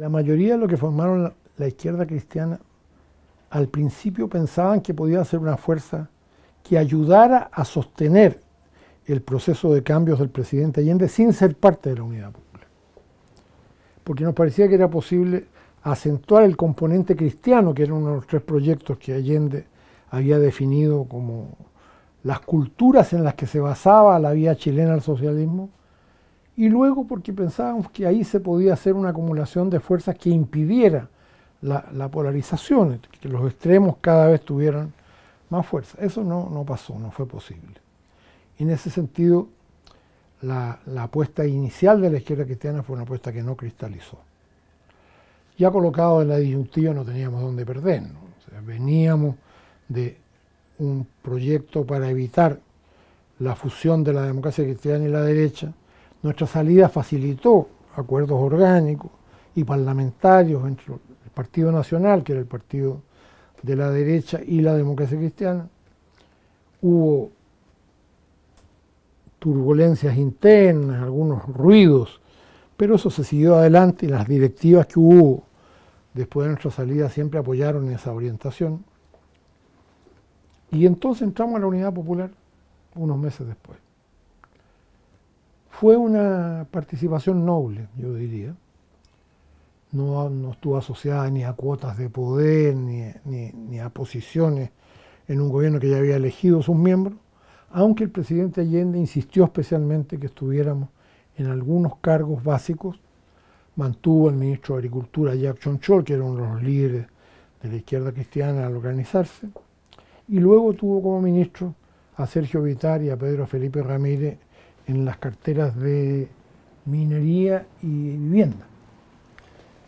La mayoría de los que formaron la izquierda cristiana al principio pensaban que podía ser una fuerza que ayudara a sostener el proceso de cambios del presidente Allende sin ser parte de la unidad pública. Porque nos parecía que era posible acentuar el componente cristiano, que era uno de los tres proyectos que Allende había definido como las culturas en las que se basaba la vía chilena al socialismo, y luego porque pensábamos que ahí se podía hacer una acumulación de fuerzas que impidiera la, polarización, que los extremos cada vez tuvieran más fuerza. Eso no, no pasó, no fue posible. En ese sentido, la, apuesta inicial de la izquierda cristiana fue una apuesta que no cristalizó. Ya colocado en la disyuntiva no teníamos dónde perder. veníamos de un proyecto para evitar la fusión de la democracia cristiana y la derecha, nuestra salida facilitó acuerdos orgánicos y parlamentarios entre el Partido Nacional, que era el partido de la derecha, y la democracia cristiana. Hubo turbulencias internas, algunos ruidos, pero eso se siguió adelante y las directivas que hubo después de nuestra salida siempre apoyaron esa orientación. Y entonces entramos a la Unidad Popular unos meses después. Fue una participación noble, yo diría. No, estuvo asociada ni a cuotas de poder, ni, a posiciones en un gobierno que ya había elegido sus miembros, aunque el presidente Allende insistió especialmente que estuviéramos en algunos cargos básicos mantuvo al ministro de Agricultura jack Chonchol, que era uno de los líderes de la izquierda cristiana al organizarse, y luego tuvo como ministro a Sergio Vitar y a Pedro Felipe Ramírez en las carteras de minería y vivienda.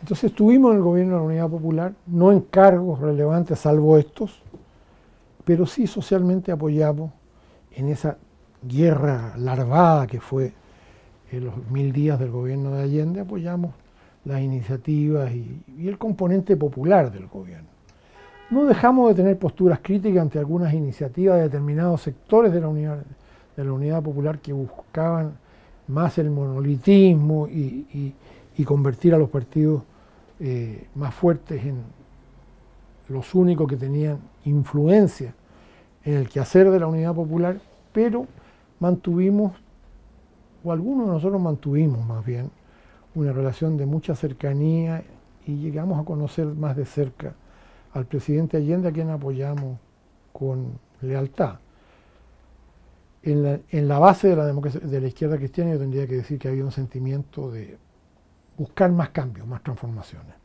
Entonces estuvimos en el gobierno de la Unidad Popular, no en cargos relevantes salvo estos, pero sí socialmente apoyamos en esa guerra larvada que fue en los mil días del gobierno de Allende, apoyamos las iniciativas y, el componente popular del gobierno. No dejamos de tener posturas críticas ante algunas iniciativas de determinados sectores de la Unidad de la Unidad Popular que buscaban más el monolitismo y, convertir a los partidos eh, más fuertes en los únicos que tenían influencia en el quehacer de la Unidad Popular, pero mantuvimos, o algunos de nosotros mantuvimos más bien, una relación de mucha cercanía y llegamos a conocer más de cerca al presidente Allende, a quien apoyamos con lealtad en la, base de la, de la izquierda cristiana yo tendría que decir que había un sentimiento de buscar más cambios, más transformaciones.